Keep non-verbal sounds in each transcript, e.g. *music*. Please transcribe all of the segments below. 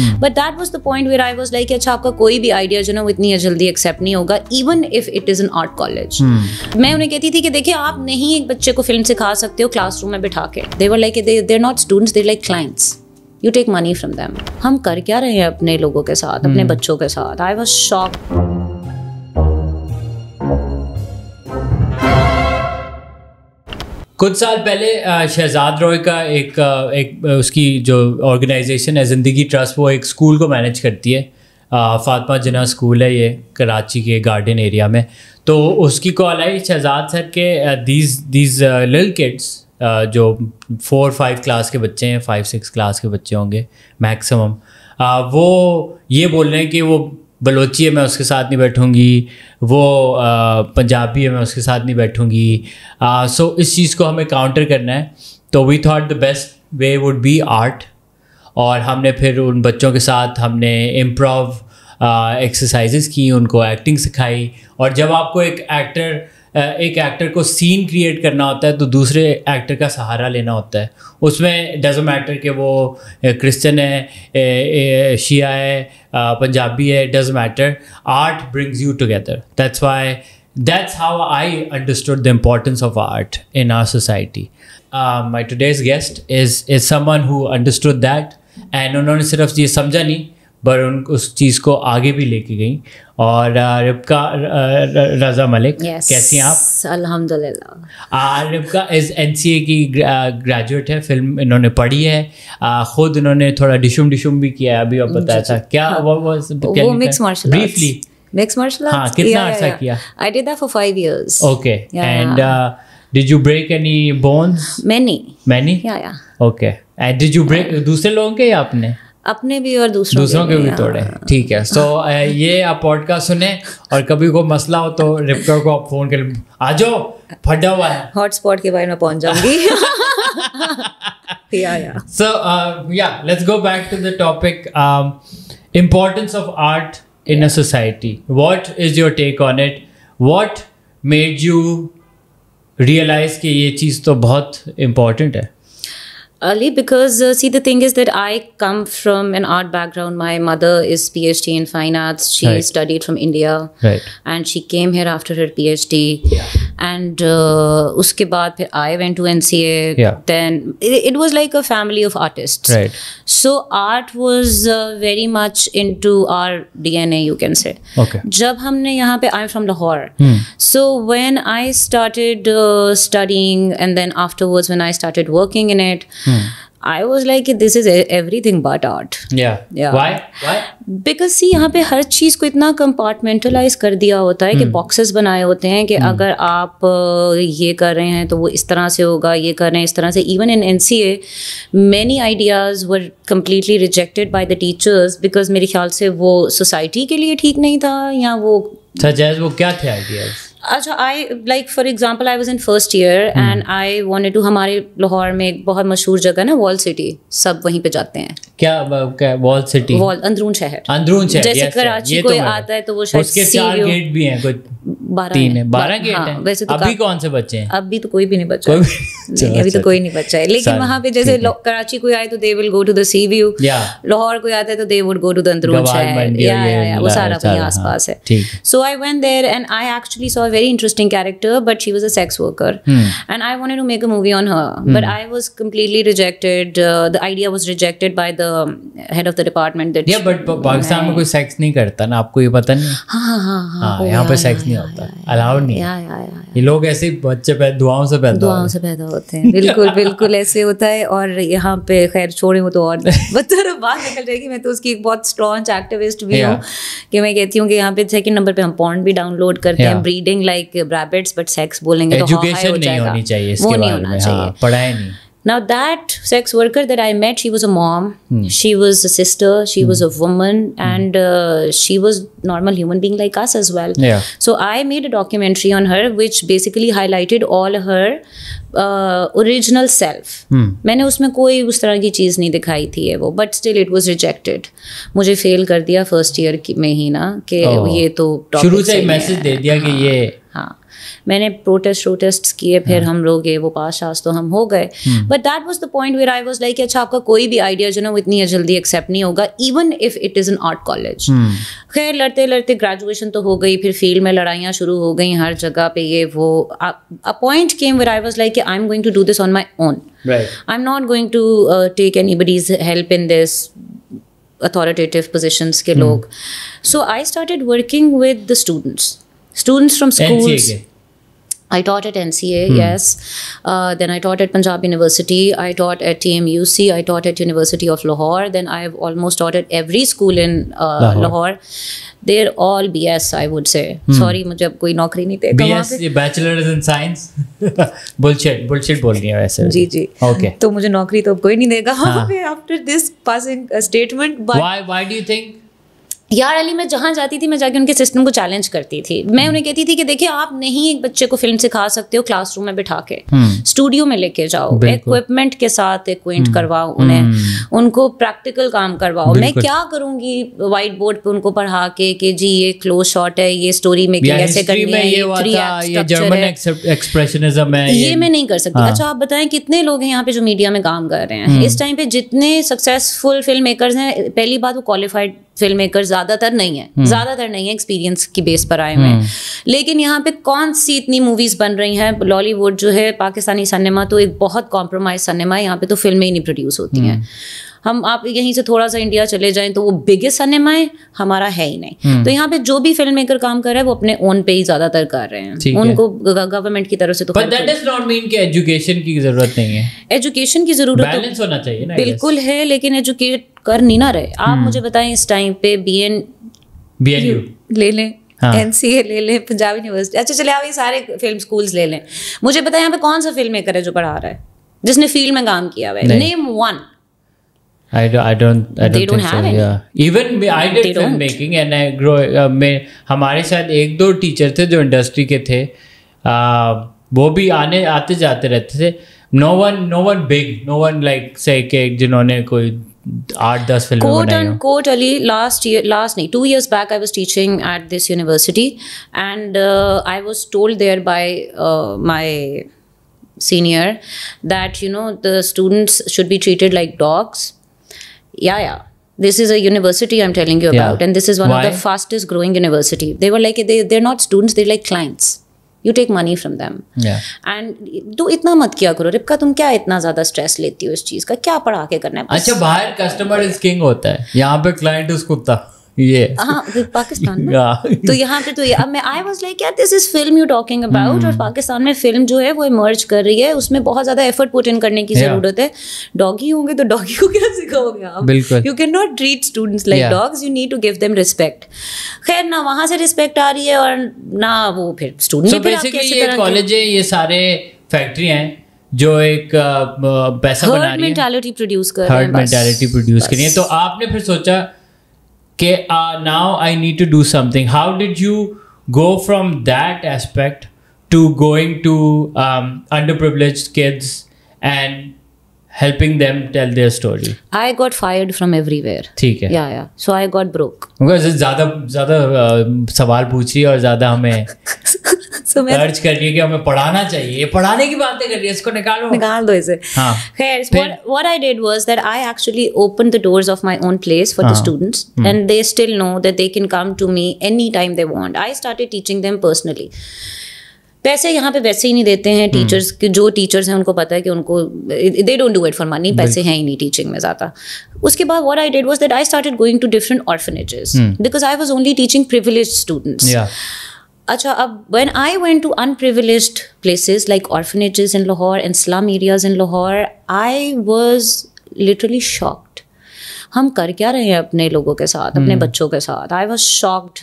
But that was the point where I was like अच्छा आपका कोई भी आइडिया जो ना इतनी जल्दी एक्सेप्ट नहीं होगा even if it is an art college मैं उन्हें कहती थी कि देखिए आप नहीं एक बच्चे को फिल्म सिखा सकते हो रूम में बिठा के they were like they're not students they're like clients you take money from them हम कर क्या रहे हैं अपने लोगों के साथ अपने hmm. बच्चों के साथ आई वॉज शॉक कुछ साल पहले शहजाद रॉय का एक एक उसकी जो ऑर्गेनाइजेशन है ज़िंदगी ट्रस्ट वो एक स्कूल को मैनेज करती है फातमा जना स्कूल है ये कराची के गार्डन एरिया में तो उसकी कॉल आई शहजाद सर के दीज दीज लिल किड्स जो फोर फाइव क्लास के बच्चे हैं फाइव सिक्स क्लास के बच्चे होंगे मैक्सिमम वो ये बोल रहे हैं कि वो बलोची है मैं उसके साथ नहीं बैठूँगी वो पंजाबी है मैं उसके साथ नहीं बैठूँगी सो इस चीज़ को हमें काउंटर करना है तो we thought the best way would be art और हमने फिर उन बच्चों के साथ हमने इम्प्रोव एक्सरसाइजेस की उनको एक्टिंग सिखाई और जब आपको एक एक्टर एक एक्टर को सीन क्रिएट करना होता है तो दूसरे एक्टर का सहारा लेना होता है उसमें डज मैटर कि वो क्रिश्चियन है शिया है पंजाबी है does matter art brings you together that's why that's how I understood the importance of art in our society my today's guest is is someone who understood that and उन्होंने सिर्फ ये समझा नहीं पर उन उस चीज़ को आगे भी लेके गई और रिबका रजा मलिक yes, कैसी हैं आप अल्हम्दुलिल्लाह रिबका इस एन की ग्रेजुएट है फिल्म इन्होंने पढ़ी है आ, खुद इन्होंने थोड़ा डिशुम डिशुम भी किया है अभी आप बताया था क्या हाँ, वो, वो, वो mix martial briefly mix martial हाँ कितना अर्सा किया I did that for five years okay and did you break any bones many many yeah yeah okay and did you break दूसरे लोगों के या आपने अपने भी और दूसरों, दूसरों के, के भी तोड़े हाँ। ठीक है सो so, ये आप पॉडकास्ट सुने और कभी कोई मसला हो तो रिप्टर को आप फोन कर आ जाओ फटा हुआ है हॉटस्पॉट के बारे में पहुंच जाऊंगी so yeah let's go back to the topic importance of art in a society what is your take on it what made you realise कि ये चीज़ तो बहुत इम्पोर्टेंट है early because uh, see the thing is that i come from an art background my mother is phd in fine arts she right. studied from india right. and she came here after her phd yeah and uh, uske baad phir I went to NCA. Yeah. Then it, it, was like a family of artists. Right. So art was uh, very much into our DNA, you can say. Okay. humne हमने pe I I'm from Lahore. Hmm. So when I started uh, studying and then afterwards when I started working in it. Hmm. this is e-, everything but art. Yeah. Yeah. Why? Why? Because see यहाँ पे हर चीज़ को इतना compartmentalize कर दिया होता है कि hmm. boxes बनाए होते हैं कि hmm. अगर आप ये कर रहे हैं तो वो इस तरह से होगा ये कर रहे हैं इस तरह से even in N C A many ideas were completely rejected by the teachers because मेरे ख्याल से वो सोसाइटी के लिए ठीक नहीं था या वो सर वो क्या थे आइडियाज़ अच्छा I like for example I was in first year and I want to हमारे लाहौर में एक बहुत मशहूर जगह ना वॉल सिटी सब वहीं पे जाते हैं क्या वॉल सिटी वॉल अंदरून शहर अंदरून शहर जैसे कराची तो कोई तो आता है तो वो शायद उसके चार गेट भी हैं कुछ बारह तीन है बारह गेट हाँ, हैं वैसे तो अभी कौन से बच्चे हैं अभी तो कोई भी नहीं बचा कोई भी अभी तो अच्छा, कोई नहीं बचा है लेकिन वहाँ पे जैसे कराची कोई आए तो they will go to the sea view Lahore कोई आता है तो they would go to the अंदरून शहर या वो सारा अपने आस पास है so I went there and I actually saw a very interesting character but she was a sex worker and I wanted to make a movie on her but I was completely rejected the idea was rejected by the the um, head of the department that yeah but Pakistan में कोई sex नहीं करता ना आपको ये पता नहीं हाँ हाँ हाँ, हाँ, हाँ यहाँ पे सेक्स नहीं होता अलाउड नहीं ये लोग ऐसे बच्चे दुआओं से पैदा दुआओं से पैदा होते हैं बिल्कुल बिल्कुल ऐसे होता है और यहाँ पे खैर छोड़े हो तो और *laughs* बदतर बात निकल जाएगी मैं तो उसकी एक बहुत स्ट्रॉन्ग एक्टिविस्ट भी हूँ कि मैं कहती हूँ कि यहाँ पे सेकंड नंबर पे हम पॉन्ड भी डाउनलोड करते हैं breeding like rabbits but sex बोलेंगे तो हाई हो जाएगा वो नहीं होना चाहिए हाँ, पढ़ाई नहीं Now, that sex worker that I met, she was a mom, mm. she was a sister, she mm. was a woman, mm. and uh, she was normal human being like us as well. Yeah. So I made a documentary on her, which basically highlighted all her uh, original self. Hmm. मैंने उसमें कोई उस तरह की चीज़ नहीं दिखाई थी है वो But still, it was rejected. मुझे फेल कर दिया फर्स्ट ईयर में ही ना कि oh. ये तो शुरू से message दे दिया कि ये हाँ मैंने प्रोटेस्ट प्रोटेस्ट किए फिर हाँ। हम लोग वो पास शास तो हम हो गए but that was the point where I was like अच्छा आपका कोई भी आइडिया जो ना वो इतनी जल्दी एक्सेप्ट नहीं होगा even if it is an art college खैर लड़ते लड़ते ग्रेजुएशन तो हो गई फिर फील्ड में लड़ाइयाँ शुरू हो गई हर जगह पे ये वो a point came where I was like I am going to do this on my own I am not going to take anybody's help in this authoritative positions के हम्म। लोग so I started working with the students Students from schools. NCAA. I taught at NCA, hmm. yes. Uh, then I taught at Punjab University. I taught at TMUC. I taught at University of Lahore. Then I've almost taught at every school in uh, Lahore. Lahore. They're all BS, I would say. Hmm. Sorry, मुझे अब कोई नौकरी नहीं देता BS, ये bachelor's in science. *laughs* bullshit, bullshit बोल रही है वैसे. जी जी. Okay. तो मुझे नौकरी तो अब कोई नहीं देगा. After this passing uh, statement, but why why do you think यार अली मैं जहाँ जाती थी मैं जाके उनके सिस्टम को चैलेंज करती थी मैं हम्म। उन्हें कहती थी कि देखिए आप नहीं एक बच्चे को फिल्म सिखा सकते हो क्लासरूम में बिठा के स्टूडियो हम्म। में लेके जाओ इक्विपमेंट के साथ इक्विंट हम्म। करवाओ उन्हें उनको प्रैक्टिकल काम करवाओ मैं क्या करूंगी व्हाइट बोर्ड पे उनको पढ़ा के कि जी ये क्लोज शॉट है ये स्टोरी मेकिंग कैसे करनी है ये है ये मैं नहीं कर सकती हाँ। अच्छा आप बताएं कितने लोग हैं यहाँ पे जो मीडिया में काम कर रहे हैं इस टाइम पे जितने सक्सेसफुल फिल्म मेकर्स हैं पहली बात वो क्वालिफाइड फिल्म मेकर ज़्यादातर नहीं है हम्म। ज़्यादातर नहीं है एक्सपीरियंस की बेस पर आए हुए हैं हम्म। लेकिन यहाँ पे कौन सी इतनी मूवीज़ बन रही हैं लॉलीवुड जो है पाकिस्तानी सिनेमा तो एक बहुत कॉम्प्रोमाइज सिनेमा है यहाँ पे तो फिल्में ही नहीं प्रोड्यूस होती हैं हम्म। हम आप यहीं से थोड़ा सा इंडिया चले जाएं तो वो बिगेस्ट सिनेमा है हमारा है ही नहीं तो यहाँ पे जो भी फिल्म मेकर काम कर रहा है वो अपने ओन पे ही ज्यादातर कर रहे हैं उनको गवर्नमेंट की तरफ से तो दैट इज नॉट मीन कि एजुकेशन की जरूरत नहीं है एजुकेशन की जरूरत बैलेंस तो होना चाहिए ना बिल्कुल है लेकिन एजुकेट कर नहीं ना रहे आप हम्म। मुझे बताएं इस टाइम पे B N B N U ले लें एन सी ए ले लें पंजाब यूनिवर्सिटी अच्छा चले आप ये सारे फिल्म स्कूल्स ले लें मुझे पता है यहाँ पे कौन सा फिल्म मेकर है जो पढ़ा रहा है जिसने फील्ड में काम किया हुआ है name one I don't, I don't, I don't don't think have so. Any. Yeah. Even me, I did film making and I grow. Uh, में हमारे साथ एक दो टीचर थे जो इंडस्ट्री के थे uh, वो भी आने आते जाते रहते थे no one no one big no one like से के जिन्होंने कोई आठ दस फिल्में कोट एंड कोट अली लास्ट ईयर लास्ट नहीं two years back I was teaching at this university and I was told there by my senior that you know the students should be treated like dogs yeah yeah this is a university i'm telling you about yeah. and this is one Why? of the fastest growing university they were like they, they're not students they're like clients you take money from them and तू इतना मत किया करो रिपका तुम क्या इतना ज्यादा stress लेती हो इस चीज का क्या पढ़ा के करना है अच्छा बाहर कस्टमर इज किंग होता है यहाँ पे क्लाइंट इज कुत्ता ये हाँ, पाकिस्तान में *laughs* तो यहाँ पे तो अब मैं I was like this is film you talking about और पाकिस्तान में फिल्म जो है वो इमर्ज कर रही है उसमें बहुत ज्यादा एफर्ट पुट इन करने की जरूरत है डॉगी होंगे तो डॉगी को क्या सिखाओगे आप बिल्कुल you can not treat students like dogs you need to give them respect खैर ना वहाँ से रिस्पेक्ट आ रही है और ना वो फिर स्टूडेंट ये कॉलेज ये सारे फैक्ट्री हैं जो एक पैसा बना रही है प्रोड्यूस कर रही है तो आपने फिर सोचा okay, uh, now I need to do something. How did you go from that aspect to going to um, underprivileged kids and helping them tell their story? I got fired from everywhere. ठीक है. Yeah, yeah. So I got broke. Because ज़्यादा ज़्यादा uh, सवाल पूछी और ज़्यादा हमें *laughs* so, search करिए कि हमें पढ़ाना चाहिए पढ़ाने की बातें कर रही है इसको निकालो निकाल दो इसे हाँ। खैर what I did was that I actually open the doors of my own place for the students and they still know that they can come to me any time they want I started teaching them personally पैसे यहाँ पे वैसे ही नहीं देते हैं teachers hmm. के जो teachers हैं उनको पता है कि उनको they don't do it for money पैसे हैं ही नहीं टीचिंग में ज़्यादा उसके बाद what I did was that I started going to different orphanages because I was only teaching privilege students अच्छा when I went to unprivileged places like orphanages in Lahore and slum areas in Lahore, I was literally shocked हम कर क्या रहे हैं अपने लोगों के साथ अपने हम्म। बच्चों के साथ आई वॉज शॉक्ड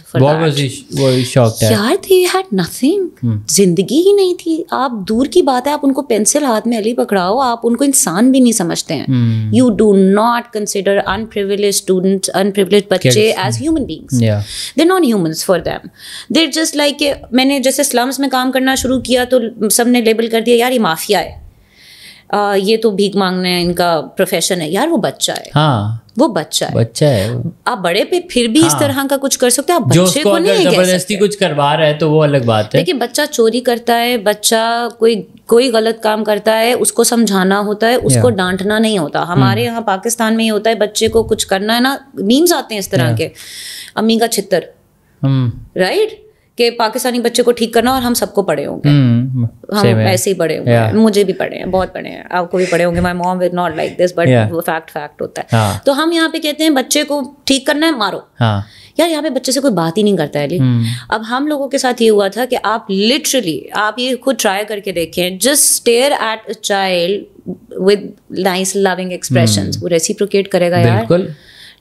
यार नथिंग जिंदगी ही नहीं थी आप दूर की बात है आप उनको पेंसिल हाथ में अली पकड़ाओ आप उनको इंसान भी नहीं समझते हैं you do not consider unprivilege student unprivilege बच्चे as human beings they not humans for them they're just like मैंने जैसे स्लम्स में काम करना शुरू किया तो सबने लेबल कर दिया यार ये माफिया है आ, ये तो भीख मांगने इनका प्रोफेशन है यार वो बच्चा है हाँ वो बच्चा है बच्चा है आप बड़े पे फिर भी हाँ। इस तरह का कुछ कर सकते हो आप बच्चे को नहीं जबरदस्ती कुछ करवा रहा है तो वो अलग बात है देखिए बच्चा चोरी करता है बच्चा कोई कोई गलत काम करता है उसको समझाना होता है उसको डांटना नहीं होता हमारे यहाँ पाकिस्तान में ये होता है बच्चे को कुछ करना है ना नीम्स आते हैं इस तरह के अम्मी का छितर राइट hmm. कि पाकिस्तानी बच्चे को ठीक करना और हम सबको पढ़े होंगे हम्म, हम ऐसे ही पढ़े होंगे yeah. मुझे भी पढ़े हैं बहुत पढ़े हैं आपको भी पढ़े होंगे my mom with not like this but वो फैक्ट फैक्ट होता है yeah. हाँ। तो हम यहाँ पे कहते हैं बच्चे को ठीक करना है मारो yeah. हाँ। यार यहाँ पे बच्चे से कोई बात ही नहीं करता है hmm. अब हम लोगों के साथ ये हुआ था कि आप लिटरली आप ये खुद ट्राई करके देखें just stare at a child with nice loving expression वो रेसिप्रोकेट करेगा यार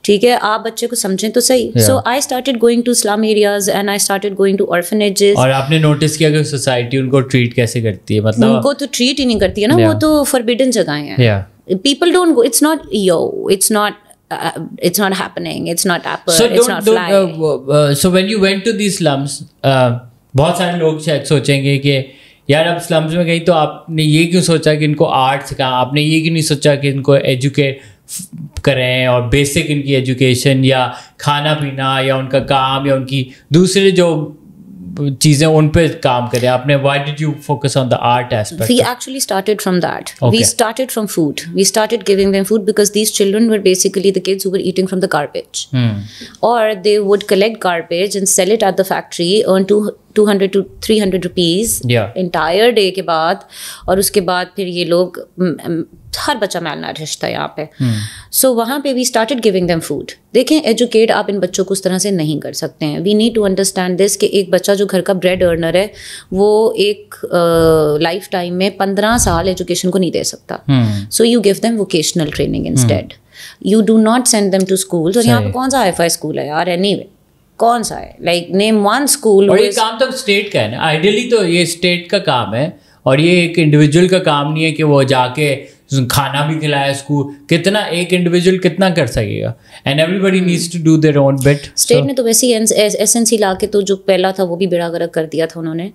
ठीक है आप बच्चे को समझें तो सही so I started going to slum areas and I started going to orphanages और आपने नोटिस किया कि सोसाइटी उनको ट्रीट कैसे करती है मतलब उनको तो ट्रीट ही नहीं करती है ना yeah. वो तो फॉरबिडन जगह हैं people don't go it's not yo it's not Uh, it's not happening. It's not apple. So it's not flying. Uh, uh, so when you went to these slums, uh, बहुत सारे लोग शायद सोचेंगे कि यार अब स्लम्स में गई तो आपने ये क्यों सोचा कि इनको आर्ट सिखा आपने ये क्यों नहीं सोचा कि इनको एजुकेट करें और बेसिक इनकी एजुकेशन या खाना पीना या उनका काम या उनकी दूसरे जो चीजें उन पे काम करें आपने why did you focus on the art aspect we actually started from that we started from food we started giving them food because these children were basically the kids who were eating from the garbage और they would collect garbage and sell it at the factory earn two two hundred to three hundred rupees entire day के बाद और उसके बाद फिर ये लोग हर बच्चा रिश्ता है यहाँ पे सो hmm. so, वहाँ पे we started giving them food देखें एजुकेट आप इन बच्चों को उस तरह से नहीं कर सकते हैं we need to understand this कि एक बच्चा जो घर का ब्रेड अर्नर है वो एक लाइफ uh, टाइम में पंद्रह साल एजुकेशन को नहीं दे सकता so you give them vocational training instead you do not send them to school और यहाँ पे कौन सा हाई फाई स्कूल है यार एनी anyway. कौन सा है लाइक नेम वन स्कूल और ये काम तो स्टेट का है ना आइडियली तो ये स्टेट का काम है और ये एक इंडिविजुअल का काम नहीं है कि वो जाके खाना भी खिलाया स्कूल कितना एक इंडिविजुअल कितना कर सकेगा and everybody needs to do their own bit state ने तो वैसे ही एसेंस ही तो जो पहला था वो भी बेड़ा गर्क कर दिया था उन्होंने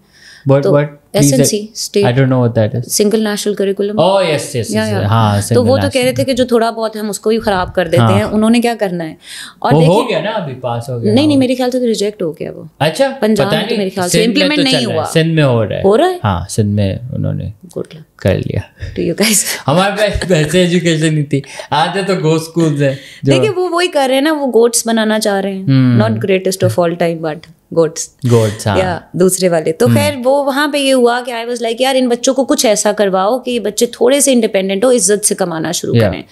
But तो what? SNC state I don't know what that is single national curriculum oh yes yes हां तो वो तो कह रहे थे कि जो थोड़ा बहुत हम उसको भी खराब कर देते हाँ. हैं उन्होंने क्या करना है और वो हो गया ना अभी पास हो गया नहीं नहीं हाँ। मेरे ख्याल से तो रिजेक्ट हो गया वो अच्छा पंजाब में तो मेरे ख्याल से इम्प्लीमेंट तो नहीं हुआ सिंध में हो रहा है हो रहा है हाँ सिंध में उन्होंने गुड लक कर लिया टू यू गाइस हमारे पास वैसे एजुकेशन नहीं थी आते तो गो स्कूल्स है देखिए वो वही कर रहे हैं ना वो गोट्स बनाना चाह रहे हैं not greatest of all time but gods gods हाँ. या दूसरे वाले तो हम्म। खैर वो वहाँ पे ये हुआ कि आई वाज लाइक यार इन बच्चों को कुछ ऐसा करवाओ कि ये बच्चे थोड़े से इंडिपेंडेंट हो इज्जत से कमाना शुरू yeah. करें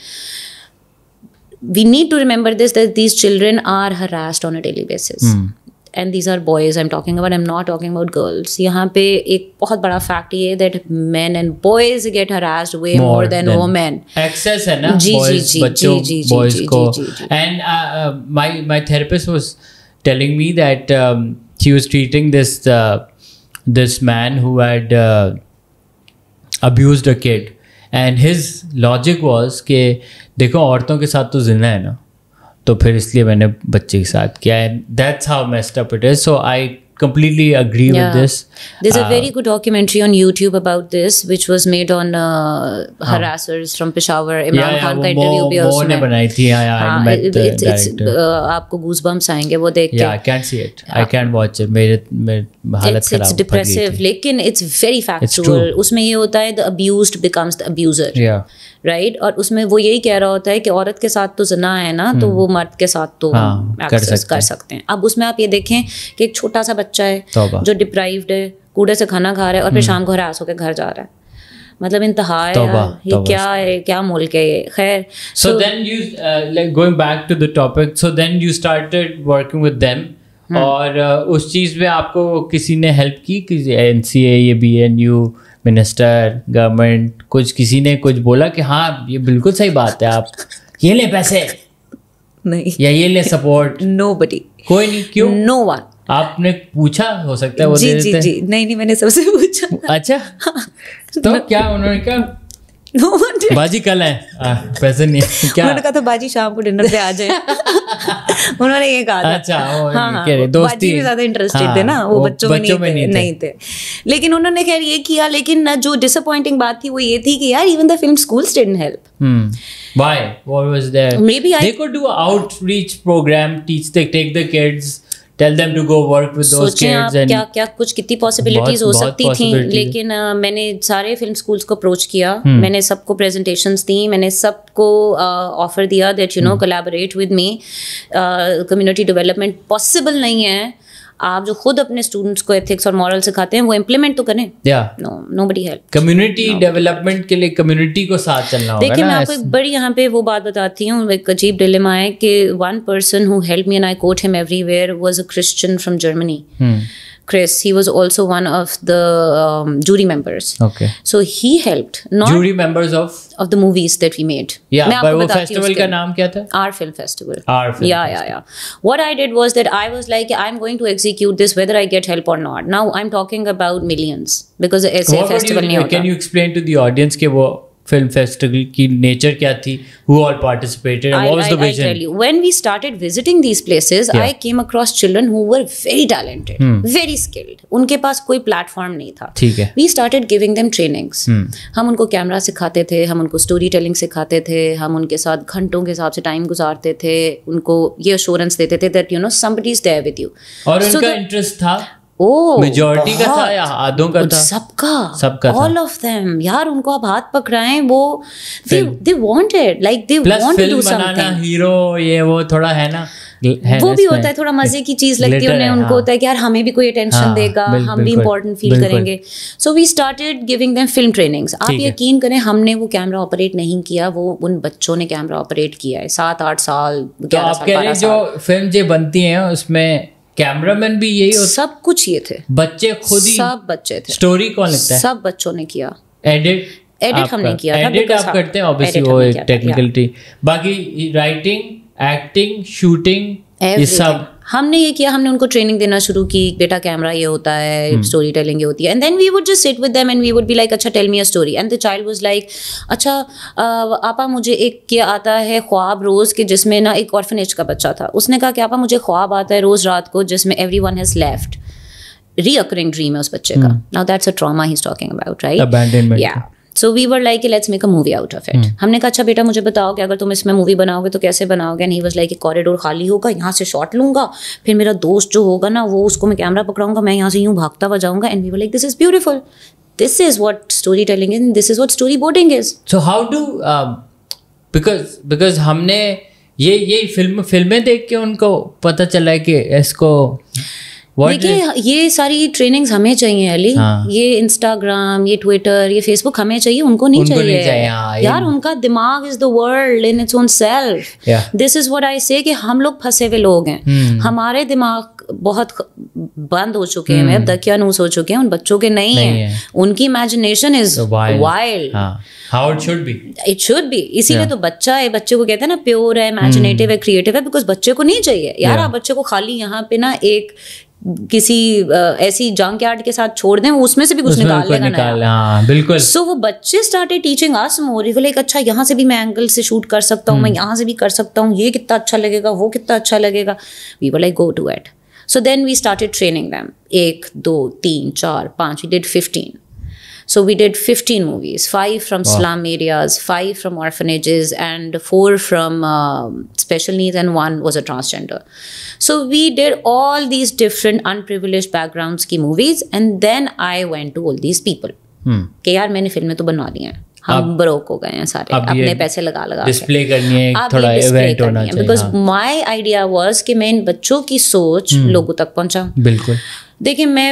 we need to remember this that these children are harassed on a daily basis and these are boys I am talking about I am not talking about girls यहाँ पे एक बहुत बड़ा फैक्ट ये that man and boys get harassed way more than women access है ना जी जी जी जी जी जी जी and my my therapist was telling me that um, she was treating this uh, this man who had uh, abused a kid and his logic was कि देखो औरतों के साथ तो जिना है ना तो फिर इसलिए मैंने बच्चे के साथ किया and that's how messed up it is completely agree yeah. with this. There's uh, a very good documentary on YouTube about this, which was made on uh, harassers from Peshawar. Imran yeah, Khan yeah, का interview भी उसमें yeah. बनाई थी it, या it's, met the director आपको goosebumps आएंगे वो देख के या I can see it I can watch it mere मेरे हालत खराब इट्स डिप्रेसिव लेकिन it's very factual Usme ye hota hai, the abused becomes the abuser. Yeah. Right और उसमें वो यही कह रहा होता है कि औरत के साथ तो जना है ना तो वो मर्द के साथ तो सकते कर सकते हैं अब उसमें आप ये देखें कि एक छोटा सा बच्चा है जो डिप्राइव्ड है कूड़े से खाना खा रहा है और फिर हम्म। शाम को हरास होकर घर जा रहा है मतलब इंतहा है तौबा, ये तौबा क्या है क्या मुल्क है ये खैर so then you like going back to the topic so then you started working with them और uh, उस चीज़ में आपको किसी ने हेल्प की किसी N C A B N U minister government कुछ किसी ने कुछ बोला कि हाँ ये बिल्कुल सही बात है आप ये ले पैसे नहीं या ये ले सपोर्ट नो बडी कोई नहीं क्यों नो वन आपने पूछा हो सकता है वो जी, दे जी, देते जी, नहीं नहीं मैंने सबसे पूछा अच्छा हाँ। तो क्या उन्होंने कहा No बाजी कल है पैसे नहीं *laughs* क्या उन्होंने कहा था बाजी शाम को डिनर पे आ जाए *laughs* उन्होंने ये कहा था अच्छा वो हाँ, हाँ, कह दोस्ती बाजी भी ज्यादा इंटरेस्टेड हाँ, थे ना वो, वो बच्चों, बच्चों में, नहीं, थे, नहीं थे लेकिन उन्होंने खैर ये किया लेकिन जो डिसअपॉइंटिंग बात थी वो ये थी कि यार even the film schools didn't help why what was there maybe they I, could do outreach program teach the take the kids tell them to go work with those kids and क्या क्या कुछ कितनी possibilities हो सकती थी लेकिन uh, मैंने सारे फिल्म स्कूल्स को अप्रोच किया hmm. मैंने सबको प्रेजेंटेशंस दी मैंने सबको ऑफर uh, दिया that you know collaborate with me community development possible नहीं है आप जो खुद अपने स्टूडेंट्स को एथिक्स और मॉरल सिखाते हैं वो इम्प्लीमेंट तो करें no nobody help community development के लिए कम्युनिटी को साथ चलना होगा देखिए मैं आपको एक बड़ी यहाँ पे वो बात बताती हूँ एक अजीब डिलेमा है कि one person who help me and I quote him everywhere was a Christian from Germany Chris. He was also one of the um, jury members. Okay. So he helped. Not jury members of of the movies that we made. Yeah, but वो festival का नाम Our film festival. Our film. Yeah, festival. yeah, yeah. What I did was that I was like, I'm going to execute this whether I get help or not. Now I'm talking about millions because ऐसे festival Can you explain to the audience के film festival ki nature kya thi who all participated and I, what was I, the vision I tell you, when we started visiting these places yeah. i came across children who were very talented hmm. very skilled उनके पास कोई platform नहीं था ठीक है we started giving them trainings hum उनको camera सिखाते थे हम उनको story telling sikhate the hum unke sath ghanton ke hisab se time guzarte the unko ye assurance dete the that you know somebody is there with you aur so unka the, interest tha majority oh, का था या आधों का था सबका सबका all of them यार उनको आप हाथ पकड़ाएं वो they they wanted like they want to do something hero ये वो थोड़ा है ना है वो भी होता है थोड़ा मजे की चीज लगती है उन्हें हाँ, उनको होता है कि यार हमें भी कोई अटेंशन हाँ, देगा बिल, हम भी इंपॉर्टेंट फील करेंगे so we started giving them film trainings आप यकीन करें हमने वो कैमरा ऑपरेट नहीं किया वो उन बच्चों ने कैमरा ऑपरेट किया है सात आठ साल तो आप जो फिल्म जो बनती है उसमें कैमरामैन भी यही और सब कुछ ये थे बच्चे खुद ही सब बच्चे थे स्टोरी कौन लिखता है सब बच्चों ने किया एडिट एडिट हमने किया एडिट आप करते हैं ऑब्वियसली वो एक टेक्निकलिटी बाकी राइटिंग एक्टिंग शूटिंग ये सब हमने ये किया हमने उनको ट्रेनिंग देना शुरू की बेटा कैमरा ये होता है स्टोरी हम्म। टेलिंग ये होती है and then we would just sit with them and we would be like अच्छा टेल मी अच्छा, a story and the child was like अच्छा आपा मुझे एक क्या आता है ख्वाब रोज़ के जिसमें ना एक ऑर्फनेज का बच्चा था उसने कहा कि आपा मुझे ख्वाब आता है रोज़ रात को जिसमें every one has left recurring dream है उस बच्चे का now that's a trauma he is talking about right या so we were like let's make a movie out of it हमने कहा अच्छा बेटा मुझे बताओ कि अगर तुम इसमें मूवी बनाओगे तो कैसे बनाओगे नहीं वॉज लाइक कॉरिडोर खाली होगा यहाँ से शॉट लूंगा फिर मेरा दोस्त जो होगा ना वो उसको मैं कैमरा पकड़ाऊंगा मैं यहाँ से यूँ भागता हुआ जाऊँगा and we were like this is beautiful this is what story telling is this is what story boarding is so how do because because हमने ये ये फिल्म फिल्में देख के उनको पता चला है कि इसको देखिए ये सारी ट्रेनिंग्स हमें चाहिए अली हाँ. ये इंस्टाग्राम ये ट्विटर ये फेसबुक हमें चाहिए उनको नहीं उनको चाहिए, नहीं चाहिए हाँ, यार उनका दिमाग is the world in its own self this is what I say कि हम लोग फंसे हुए लोग हैं हम्म। हमारे दिमाग बहुत बंद हो चुके हैं हम्म। दकियानूस हो चुके हैं उन बच्चों के नहीं, नहीं है।, है उनकी imagination is wild how it should be it should be इसीलिए तो बच्चा है बच्चे को कहते हैं ना प्योर है इमेजिनेटिव हम्म। है क्रिएटिव है बिकॉज बच्चे को नहीं चाहिए यार आप बच्चे को खाली यहाँ पे ना एक किसी ऐसी जंक यार्ड के साथ छोड़ दें उसमें से भी कुछ निकाल लेगा निकाल, हाँ, बिल्कुल सो so, वो बच्चे started teaching us more like अच्छा यहाँ से भी मैं एंगल से शूट कर सकता हूँ मैं हम्म। यहाँ से भी कर सकता हूँ ये कितना अच्छा लगेगा वो कितना अच्छा लगेगा वी वो like go to eight so then we started training them एक दो तीन चार पाँच we did fifteen So we did 15 movies, five from wow. slum areas, five from orphanages, and four from uh, special needs, and one was a transgender. So we did all these different unprivileged backgrounds ki movies, and then I went to all these people. Hmm. कि यार मैंने फिल्में तो बनवा ली हैं हम broke हो गए हैं सारे अपने पैसे लगा लगा डिस्प्ले करनी है थोड़ा इवेंट होना चाहिए बिकॉज माय आइडिया वाज कि मैं इन बच्चों की सोच hmm. लोगों तक पहुंचाऊं बिल्कुल देखिए मैं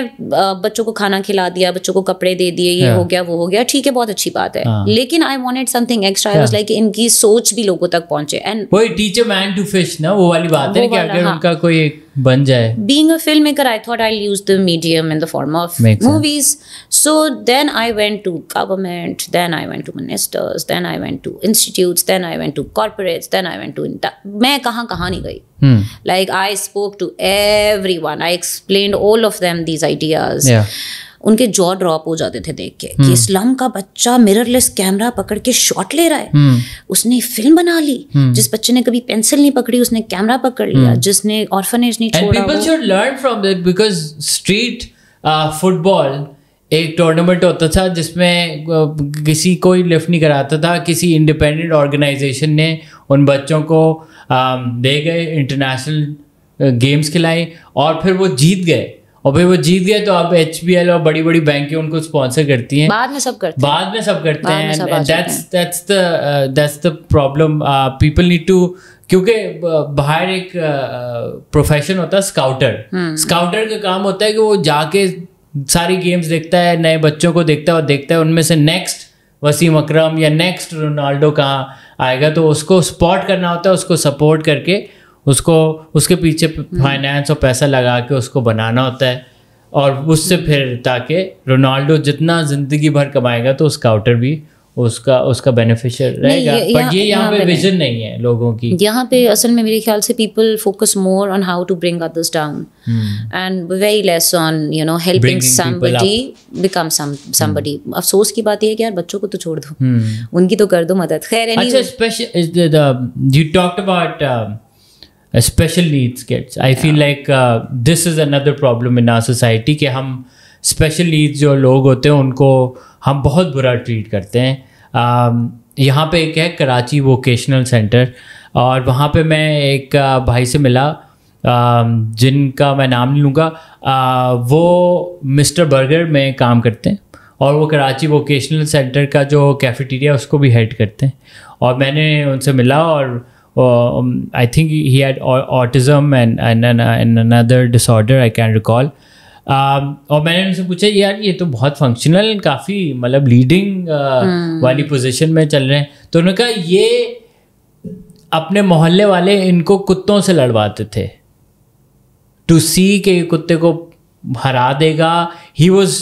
बच्चों को खाना खिला दिया बच्चों को कपड़े दे दिए ये हाँ। हो गया वो हो गया ठीक है बहुत अच्छी बात है हाँ। लेकिन I want something extra I like इनकी सोच भी लोगों तक पहुंचे and teach a man to fish ना वो वाली बात है कि अगर हाँ। उनका कोई बन जाए being a film maker I thought I use the medium in the form of movies so then I went to government then I went to ministers then I went to institutes then I went to corporates then I went to मैं कहाँ कहाँ नहीं गई like I spoke to every one I explain all of them these ideas उनके jaw drop हो जाते थे देख के कि हम्म। इस्लाम का बच्चा मिररलेस कैमरा पकड़ के शॉट ले रहा है हम्म। उसने फिल्म बना ली हम्म। जिस बच्चे ने कभी पेंसिल नहीं पकड़ी उसने कैमरा पकड़ लिया जिसने ऑर्फनेज नहीं छोड़ा should learn from that because street football एक टूर्नामेंट होता था जिसमें uh, किसी कोई लिफ्ट नहीं कराता था किसी इंडिपेंडेंट ऑर्गेनाइजेशन ने उन बच्चों को um, दे गए इंटरनेशनल गेम्स खिलाए और फिर वो जीत गए और भाई वो जीत गए तो आप एच और बड़ी बड़ी बैंकें उनको स्पॉन्सर करती हैं बाद में सब करते हैं बाद में सब करते हैं that's that's the that's the problem people need to क्योंकि uh, बाहर एक प्रोफेशन uh, uh, होता है स्काउटर हम्म। स्काउटर का काम होता है कि वो जाके सारी गेम्स देखता है नए बच्चों को देखता है और देखता है उनमें से नेक्स्ट वसीम अकरम या नेक्स्ट रोनाल्डो कहाँ आएगा तो उसको स्पॉट करना होता है उसको सपोर्ट करके उसको उसके पीछे फाइनेंस हम्म। और पैसा लगा के उसको बनाना होता है और उससे हम्म। फिर ताकि रोनाल्डो जितना ज़िंदगी भर कमाएगा तो उसका आउटर भी उसका उसका बेनिफिशियल रहेगा पर बट ये यहाँ पे विजन नहीं है लोगों की यहाँ पे असल में मेरे ख्याल से people focus more on how to bring others down and very less on you know helping somebody become somebody अफसोस की बात ये है कि यार बच्चों को तो छोड़ दो hmm. उनकी तो कर दो मदद खैर अच्छा special you talked about special needs kids I feel like this is another problem in our society कि हम स्पेशल नीड्स जो लोग होते हैं उनको हम बहुत बुरा ट्रीट करते हैं um, यहाँ पे एक है कराची वोकेशनल सेंटर और वहाँ पे मैं एक uh, भाई से मिला um, जिनका मैं नाम नहीं लूँगा uh, वो मिस्टर बर्गर में काम करते हैं और वो कराची वोकेशनल सेंटर का जो कैफेटेरिया उसको भी हेड करते हैं और मैंने उनसे मिला और Uh, um, I think he had autism and and, and, uh, and another disorder I can recall. Um, और मैंने उनसे पूछा यार ये तो बहुत फंक्शनल काफ़ी मतलब लीडिंग uh, hmm. वाली पोजीशन में चल रहे हैं तो उन्होंने कहा ये अपने मोहल्ले वाले इनको कुत्तों से लड़वाते थे टू सी के कुत्ते को हरा देगा he was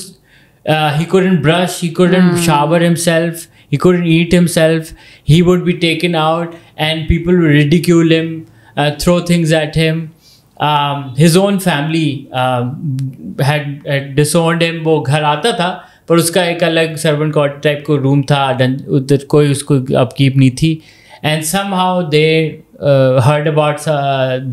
he couldn't brush he couldn't shower himself he couldn't eat himself he would be taken out and people would ridicule him uh, throw things at him um, his own family um, had, had disowned him वो घर आता था पर उसका एक अलग servant कॉट type को रूम था उधर कोई उसको अपकीप नहीं थी and somehow they heard about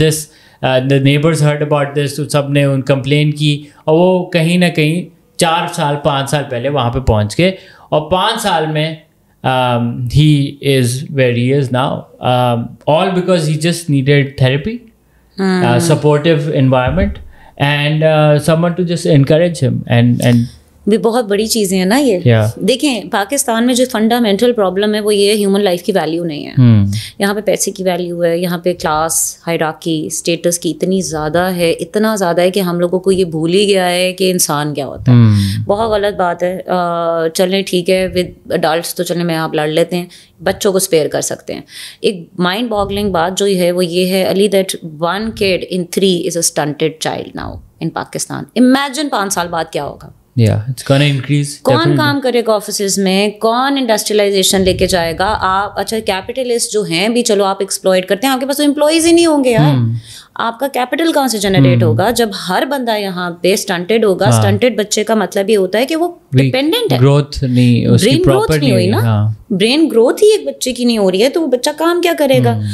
this the neighbours heard about this सब ने उन कंप्लेन की और वो कहीं ना कहीं चार साल पाँच साल पहले वहाँ पे पहुँच गए और पाँच साल में um, he is where he is now. Um, all because he just needed therapy, mm. supportive environment, and uh, someone to just encourage him and and भी बहुत बड़ी चीज़ें हैं ना ये yeah. देखें पाकिस्तान में जो फंडामेंटल प्रॉब्लम है वो ये ह्यूमन लाइफ की वैल्यू नहीं है hmm. यहाँ पे पैसे की वैल्यू है यहाँ पे क्लास हायराकी स्टेटस की इतनी ज़्यादा है इतना ज़्यादा है कि हम लोगों को ये भूल ही गया है कि इंसान क्या होता है hmm. बहुत गलत बात है चलें ठीक है विद अडल्ट तो चलें मैं आप लड़ लेते हैं बच्चों को स्पेयर कर सकते हैं एक माइंड बॉगलिंग बात जो है वो ये है Ali that one kid in three is a stunted child now in Pakistan imagine पाँच साल बाद क्या होगा कौन काम करेगा ऑफिस में कौन इंडस्ट्रियलाइजेशन लेके जाएगा आप अच्छा कैपिटलिस्ट जो हैं भी चलो आप एक्सप्लॉयट करते हैं आपके पास तो एम्प्लॉयज ही नहीं होंगे यार hmm. आपका कैपिटल कहाँ से जनरेट hmm. होगा जब हर बंदा यहाँ पे स्टंटेड होगा हाँ. स्टंटेड बच्चे का मतलब ये होता है कि वो डिपेंडेंट है ग्रोथ नहीं ब्रेन ग्रोथ नहीं, नहीं हुई ना हाँ. ब्रेन ग्रोथ ही एक बच्चे की नहीं हो रही है तो वो बच्चा काम क्या करेगा hmm.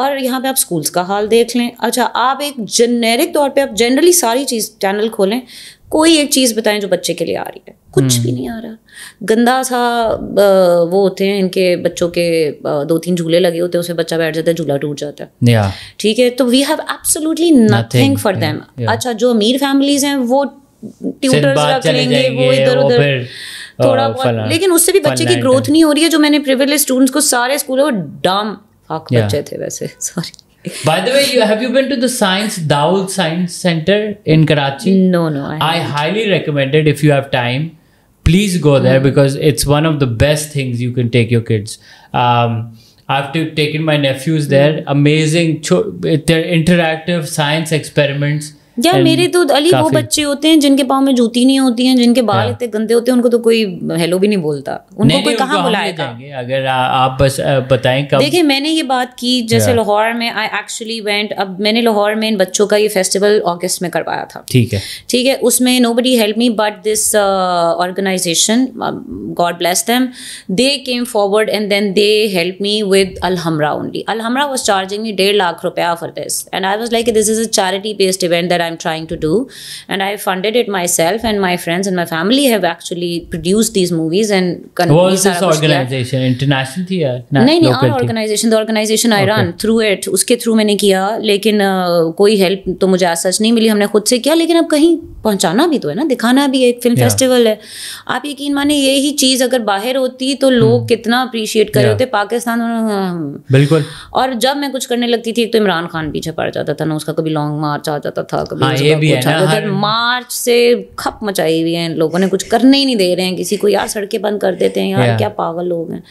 और यहाँ पे आप स्कूल्स का हाल देख लें अच्छा आप एक जेनेरिक तौर पे आप जनरली सारी चीज़ चैनल खोलें कोई एक चीज़ बताएं जो बच्चे के लिए आ रही है कुछ भी हम्म। नहीं आ रहा गंदा सा वो होते हैं इनके बच्चों के दो तीन झूले लगे होते हैं उसमें बच्चा बैठ जाता है झूला टूट जाता है ठीक है तो we have absolutely nothing for them अच्छा जो अमीर फैमिलीज हैं वो ट्यूटर्स रख लेंगे वो इधर उधर थोड़ा बहुत लेकिन उससे भी बच्चे की ग्रोथ नहीं हो रही है जो मैंने प्रिविलेज स्टूडेंट्स को सारे स्कूलों डम हक बच्चे थे वैसे sorry *laughs* By the way, you, have you been to the Science Dawood Science Center in Karachi? No, no. I, I highly recommend it if you have time. Please go there mm. because it's one of the best things you can take your kids. Um, I've taken my nephews mm. there. Amazing, cho- they're interactive science experiments या मेरे तो अली वो बच्चे होते हैं जिनके पाँव में जूती नहीं होती हैं जिनके बाल इतने गंदे होते हैं उनको तो कोई हेलो भी नहीं बोलता उनको कोई कहाँ बुलाएगा अगर आ, आप बस बताएं कब देखिए मैंने ये बात की जैसे लाहौर में आई एक्चुअली वेंट अब मैंने लाहौर में इन बच्चों का ये फेस्टिवल अगस्त में करवाया था ठीक है ठीक है उसमें nobody help me but this organisation God bless them they came forward and then they help me with Alhamra only Alhamra was charging me डेढ़ lakh rupaya for this and I was like this is a charity based event that I'm trying to do. And I funded it myself, and my friends and my family have actually produced these movies and. What is this organization? International थी या नहीं नहीं our organisation the organisation I run through it उसके through मैंने किया लेकिन uh, कोई help तो मुझे आज सच नहीं मिली हमने खुद से किया लेकिन अब कहीं पहुंचाना भी तो है ना दिखाना भी एक फिल्म फेस्टिवल है आप यकीन माने यही चीज़ अगर बाहर होती तो hmm. लोग कितना अप्रिशिएट कर रहे होते पाकिस्तान हाँ। बिल्कुल और जब मैं कुछ करने लगती थी तो इमरान खान पीछे पड़ जाता था ना उसका कभी लॉन्ग मार्च आ जाता था हाँ, मार्च से खप मचाई हुई है लोगों ने कुछ करने ही नहीं दे रहे हैं किसी को यार सड़कें बंद कर देते हैं यार क्या पागल लोग हैं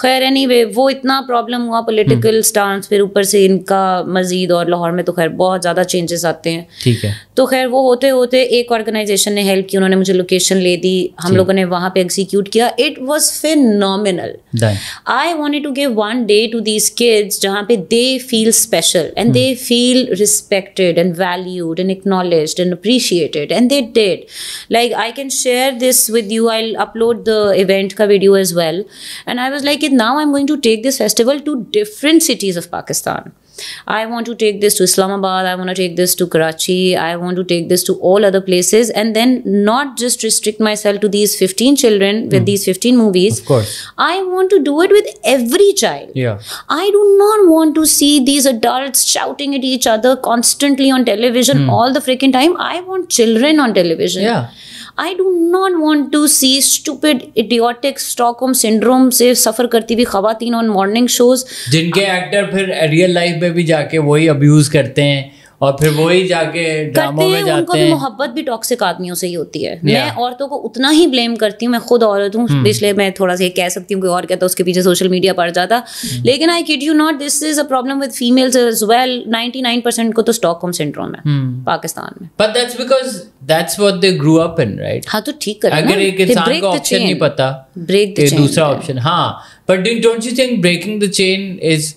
खैर एनी वे वो इतना प्रॉब्लम हुआ पोलिटिकल स्टांस hmm. फिर ऊपर से इनका मजीद और लाहौर में तो खैर बहुत ज़्यादा चेंजेस आते हैं ठीक है तो खैर वो होते होते एक ऑर्गेनाइजेशन ने हेल्प की उन्होंने मुझे लोकेशन ले दी हम लोगों ने वहां पे एग्जीक्यूट किया it was nominal I want to give one day to these kids जहाँ पे they feel special and they feel respected and valued and acknowledged and appreciated and they did like i can share this with you i'll upload the event ka video as well and i was like now i'm going to take this festival to different cities of pakistan I want to take this to Islamabad, I want to take this to Karachi, I want to take this to all other places, and then not just restrict myself to these 15 children with mm. these 15 movies. Of course. I want to do it with every child. Yeah. I do not want to see these adults shouting at each other constantly on television mm. all the freaking time. I want children on television. Yeah. I do not want to see stupid idiotic Stockholm syndrome से suffer करती हुई खातन on morning shows जिनके actor फिर real life में भी जाके वही अब्यूज़ करते हैं और फिर वो ही जाके ड्रामों में जाते उनको हैं मोहब्बत भी टॉक्सिक आदमियों से ही होती है मैं औरतों को उतना ही ब्लेम करती हूँ मैं खुद औरत हूँ hmm. इसलिए मैं थोड़ा सा कह सकती हूँ कोई और कहता उसके पीछे सोशल मीडिया पड़ जाता hmm. लेकिन I kid you not this is a problem with females as well ninety को तो स्टॉक होम सिंड्रोम है hmm. पाकिस्तान में but that's because that's what they grew up in right हां तो ठीक कर अगर एक इंसान को ऑप्शन नहीं पता ब्रेक द चेन दूसरा ऑप्शन हां but don't you think breaking the chain is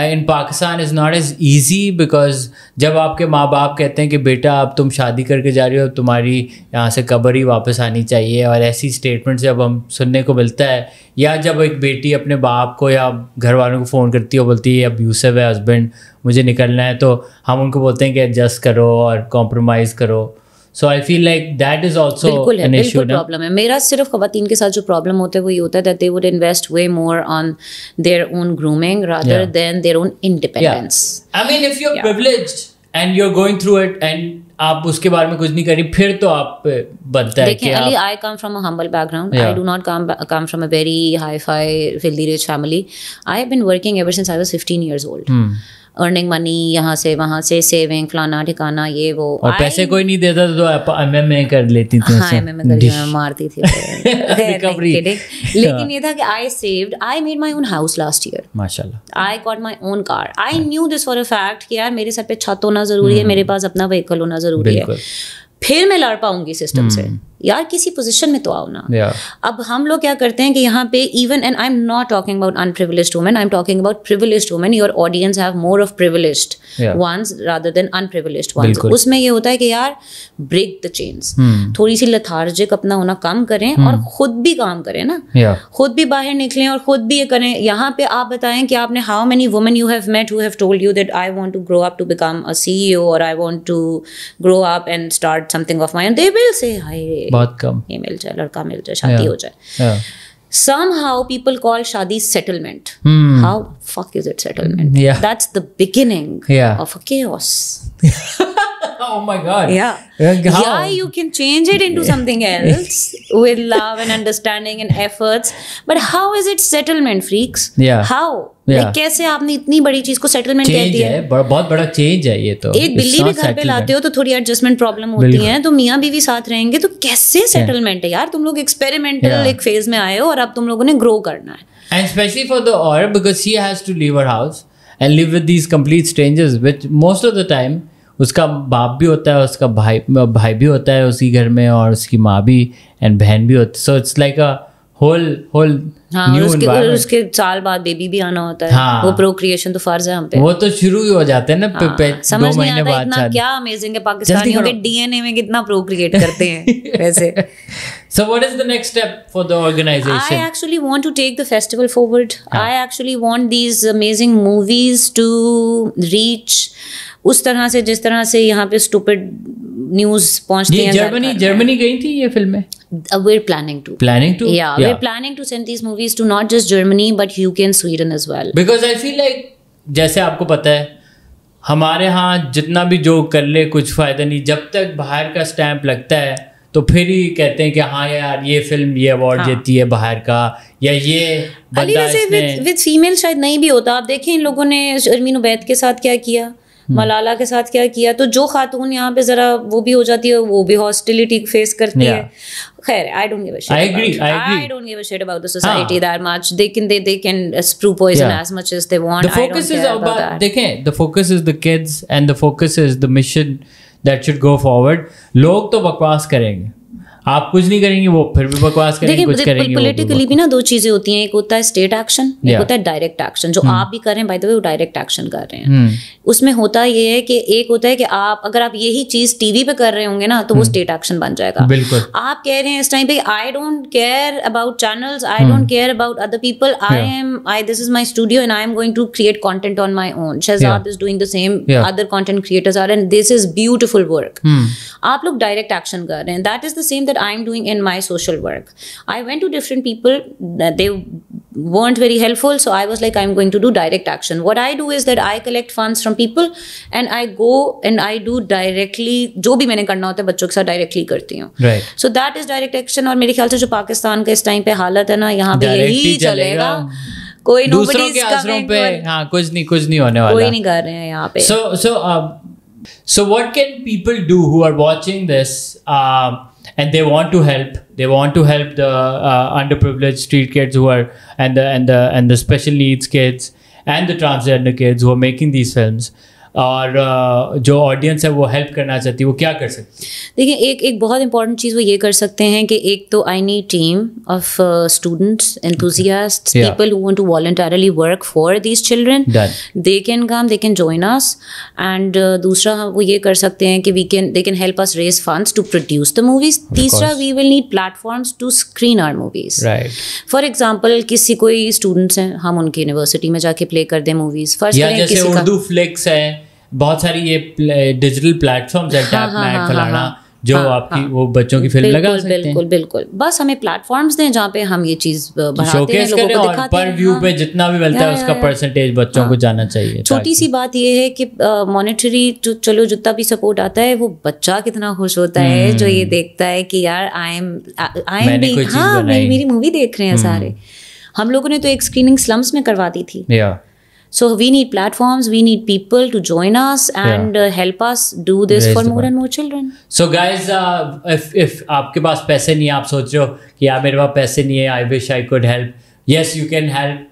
in Pakistan is not as easy because जब आपके माँ बाप कहते हैं कि बेटा अब तुम शादी करके जा रही हो तुम्हारी यहाँ से कबर ही वापस आनी चाहिए और ऐसी स्टेटमेंट जब हम सुनने को मिलता है या जब एक बेटी अपने बाप को या घर वालों को फ़ोन करती है बोलती है अब्यूसिव है हस्बैंड मुझे निकलना है तो हम उनको बोलते हैं कि एडजस्ट करो और कॉम्प्रोमाइज़ करो so I feel like that is also बिल्कुल है बिल्कुल प्रॉब्लम है मेरा सिर्फ खातन के साथ जो प्रॉब्लम होता है वो ये होता है that they would invest way more on their own grooming rather than their own independence I mean if you are privileged and you are going through it and आप उसके बारे में कुछ नहीं करी फिर तो आप बनता है देखें Ali I come from a humble background I do not come come from a very hi fi wealthy rich family I have been working ever since I was 15 years old earning money यहाँ से वहाँ से saving फलाना ठिकाना ये वो और पैसे कोई नहीं देता तो आप एम कर लेती थी हाँ एम एम ए मारती थी *laughs* रिकवरी लेकिन हाँ। ये था कि I saved I made my own house last year माशाल्लाह I got my own car I knew this for a fact कि यार मेरे सर पे छत होना जरूरी है हम्म। मेरे पास अपना व्हीकल होना जरूरी है फिर मैं लड़ पाऊंगी सिस्टम हम्म। से यार किसी पोजीशन में तो आओ ना yeah. अब हम लोग क्या करते हैं कि यहाँ पे even and I am not talking about unprivileged women I am talking about privileged women your audience have more of privileged ones rather than unprivileged ones उसमें ये होता है कि यार ब्रेक द चेंज थोड़ी सी लथार्जिक अपना होना कम करें hmm. और खुद भी काम करें ना yeah. खुद भी बाहर निकलें और खुद भी ये करें यहाँ पे आप बताएं कि आपने how many women you have met who told you that I want to grow up to become a CEO और I want to grow up and start something of my they will say hi बहुत कम ये मिल जाए लड़का मिल जाए शादी हो जाए somehow people call shaadi settlement how fuck is it settlement that's the beginning of a *laughs* oh my god. Yeah. How? Yeah, you can change it into something *laughs* else with love and understanding and efforts. But how is it settlement, freaks? Yeah. How? कैसे आपने इतनी बड़ी चीज को settlement कह दिया है बड़, बहुत बड़ा चेंज है ये तो एक बिल्ली भी घर पे लाते हो तो थोड़ी एडजस्टमेंट प्रॉब्लम होती है तो मियाँ बीवी साथ रहेंगे तो कैसे सेटलमेंट है यार तुम लोग एक्सपेरिमेंटल एक फेज में आए हो और अब तुम लोगों ने ग्रो करना है and specially for the or because she has to leave her house and live with these complete strangers which most of the time उसका बाप भी होता है उसका भाई भाई भी होता है उसी घर में और उसकी माँ भी एंड बहन भी होती so it's like a whole whole हाँ, उसके उसके साल बाद बेबी भी आना होता है हाँ, वो प्रोक्रिएशन तो फर्ज है हम पे वो तो शुरू ही हो जाते हैं ना हाँ, समझ दो नहीं आता इतना क्या अमेजिंग है पाकिस्तानियों के डीएनए में कितना प्रोक्रिएट करते हैं *laughs* वैसे So what is the next step for the organization? I actually want to take the festival forward. yeah. I actually want these amazing movies to reach उस तरह से जिस तरह से यहाँ पे स्टूपिड न्यूज पहुंचती है जर्मनी जर्मनी गई थी ये फिल्में uh, we're planning to planning to yeah, yeah we're planning to send these movies to not just germany but uk and sweden as well because i feel like जैसे आपको पता है हमारे यहाँ जितना भी जो कर ले कुछ फ़ायदा नहीं जब तक बाहर का स्टैंप लगता है तो फिर ही कहते हैं कि हाँ यार ये फिल्म ये अवार्ड हाँ। जीती है बाहर का या ये अली विद फीमेल शायद नहीं भी होता आप देखें इन लोगों ने शर्मीन उबैद के साथ क्या किया हम्म। मलाला के साथ क्या किया तो जो खातून यहाँ पे जरा वो भी हो जाती है वो भी हॉस्टिलिटी फेस करती yeah. है खैर I don't give a shit I agree I don't give a shit about the society that much they can they they can spew poison as much as they want the focus is about देखें the focus is the kids and the focus is the mission that should go forward लोग तो बकवास करेंगे आप कुछ नहीं करेंगे वो फिर भी बकवास करेंगे कुछ करेंगे पॉलिटिकली भी ना दो चीजें होती हैं एक होता है स्टेट एक्शन एक होता है डायरेक्ट एक्शन जो hmm. आप भी कर रहे हैं बाय द वे वो डायरेक्ट एक्शन कर रहे हैं hmm. उसमें होता ये है कि एक होता है कि आप अगर आप यही चीज टीवी पे कर रहे होंगे ना तो वो स्टेट hmm. एक्शन बन जाएगा बिल्कुल आप कह रहे हैं इस टाइम पे I don't care about channels I don't care about other people I am I this is my studio and I am going to create content on my own Shahzad is doing the same other content creators are and this is beautiful work आप लोग direct action कर रहे हैं that is the same that I'm doing in my social work. I went to different people, uh, they weren't very helpful. So I was like, I'm going to do direct action. What I do is that I collect funds from people and I go and I do directly, जो भी मैंने करना होता है बच्चों के साथ directly करती हूँ so that is direct action और मेरे ख्याल से जो पाकिस्तान का इस टाइम पे हालत है ना यहाँ पे चलेगा कोई दूसरों के असरों पे हाँ कुछ नहीं कुछ नहीं होने वाला कोई नहीं कर रहे हैं यहाँ पे so so so what can people do who are watching this and they want to help they want to help the uh, underprivileged street kids who are and the and the and the special needs kids and the transgender kids who are making these films और जो audience है वो help करना चाहती है वो क्या कर सकती है देखिए एक एक बहुत इंपॉर्टेंट चीज़ वो ये कर सकते हैं कि एक तो I need team of students enthusiast people who want to voluntarily work for these children they can come they can join us and दूसरा वो ये कर सकते हैं कि we can they can help us raise funds to produce the movies तीसरा we will need platforms to screen our movies for example किसी कोई स्टूडेंट्स हैं हम उनकी यूनिवर्सिटी में जाके प्ले कर दें मूवीज फर्स्ट उर्दू फ्लिक्स है बहुत सारी ये डिजिटल प्लेटफॉर्म्स है टैप मैट फलाना हाँ, जो हाँ, आपकी हाँ, वो बच्चों की फिल्म लगा सकते बिल्कुल, हैं बिल्कुल बिल्कुल बस हमें प्लेटफॉर्म्स दें जहाँ पे हम ये चीज बढ़ाते हैं लोगों को दिखाते हैं पर व्यू हाँ, पे जितना भी मिलता है हाँ, उसका परसेंटेज हाँ, बच्चों हाँ, को जाना चाहिए छोटी सी बात ये है कि मॉनेटरी जो चलो जितना भी सपोर्ट आता है वो बच्चा कितना खुश होता है जो ये हम्म। देखता है कि यार आई एम आई एम मेरी मूवी देख रहे हैं हम्म। सारे हम लोगों ने तो एक स्क्रीनिंग स्लम्स में करवा दी थी So we need platforms, we need people to join us and yeah. uh, help us do this Raise for more point. and more children. So guys, uh, if if आपके पास पैसे नहीं है आप सोच रहे हो कि यार मेरे पास पैसे नहीं है I wish I could help yes you can help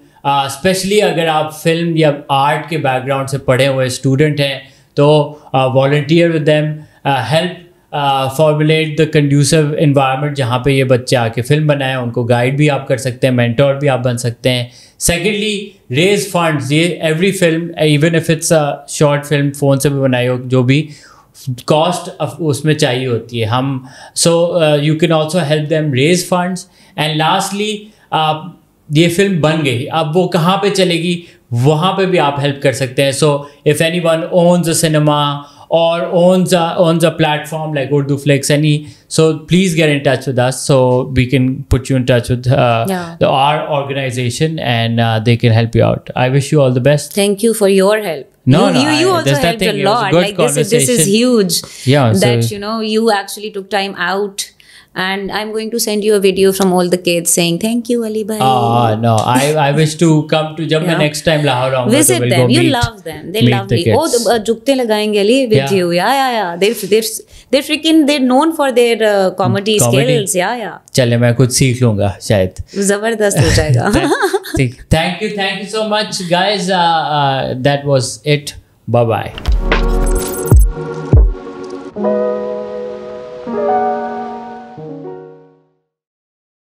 specially अगर आप फिल्म या आर्ट के बैकग्राउंड से पढ़े हुए स्टूडेंट हैं तो volunteer with them help formulate the conducive environment जहाँ पे ये बच्चे आके फिल्म बनाए उनको गाइड भी आप कर सकते हैं मैंटोर भी आप बन सकते हैं सेकेंडली रेज फंड्स ये every film even if it's a short film phone से भी बनाई हो जो भी कॉस्ट उसमें चाहिए होती है हम so you can also help them raise funds and lastly ये फिल्म बन गई अब वो कहाँ पर चलेगी वहाँ पर भी आप हेल्प कर सकते हैं so if anyone owns a cinema or owns a, owns a platform like UrduFlex, any. So please get in touch with us so we can put you in touch with uh, yeah. the, our organization and uh, they can help you out. I wish you all the best. Thank you for your help. No, you, no, you, you I, also helped a lot. A like this, is, this is huge. Yeah, that you know you actually took time out and I'm going to send you a video from all the kids saying thank you, Ali bhai. Ah, no, I, I wish to come to Jammu yeah. next time. Lahore Visit we'll them. You meet, love them. They love the me. Oh, kids. Oh, the, uh, jukte lagayenge Ali with yeah. you. Yeah, yeah, yeah. They're they're they're freaking they're known for their uh, comedy, comedy skills. Yeah, yeah. चले मैं कुछ सीख लूंगा शायद जबरदस्त हो जाएगा Thank you, thank you so much guys That was it. Bye bye.